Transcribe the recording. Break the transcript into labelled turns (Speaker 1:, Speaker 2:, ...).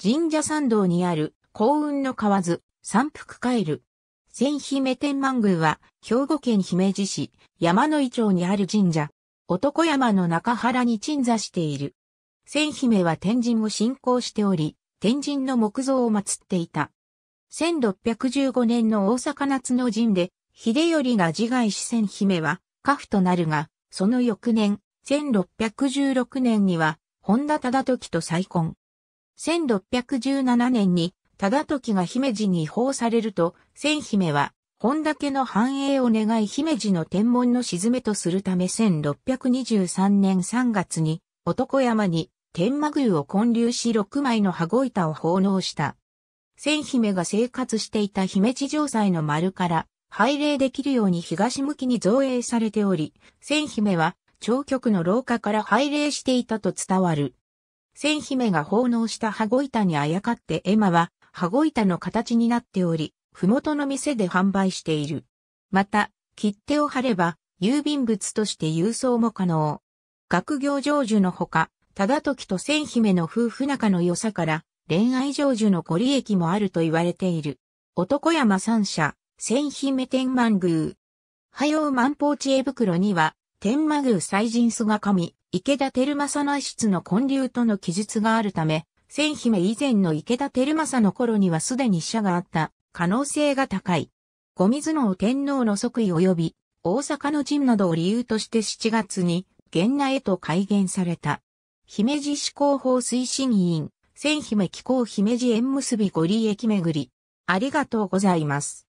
Speaker 1: 神社参道にある幸運の河津、三福カエル。千姫天満宮は、兵庫県姫路市、山の井町にある神社。男山の中原に鎮座している。千姫は天神を信仰しており、天神の木造を祀っていた。1615年の大阪夏の陣で、秀頼が自害し千姫は、家父となるが、その翌年、1616年には、本田忠時と再婚。1617年に、忠時が姫路に違法されると、千姫は、本田家の繁栄を願い姫路の天文の沈めとするため1623年3月に、男山に天魔宮を建立し6枚の羽子板を奉納した。千姫が生活していた姫路城塞の丸から拝礼できるように東向きに造営されており、千姫は長局の廊下から拝礼していたと伝わる千姫が奉納した羽子板にあやかって絵馬は羽子板の形になっており、麓の店で販売している。また、切手を貼れば、郵便物として郵送も可能。学業成就のほか、忠時と千姫の夫婦仲の良さから、恋愛成就のご利益もあると言われている。男山三社、千姫天満宮。はよう万宝知恵袋には、天満宮祭神姿神、池田照正内室の混流との記述があるため、千姫以前の池田照正の頃にはすでに死者があった可能性が高い。ご水の天皇の即位及び大阪の陣などを理由として7月に源内へと改元された。姫路志向法推進委員、千姫紀行姫路縁結びご利益巡り。ありがとうございます。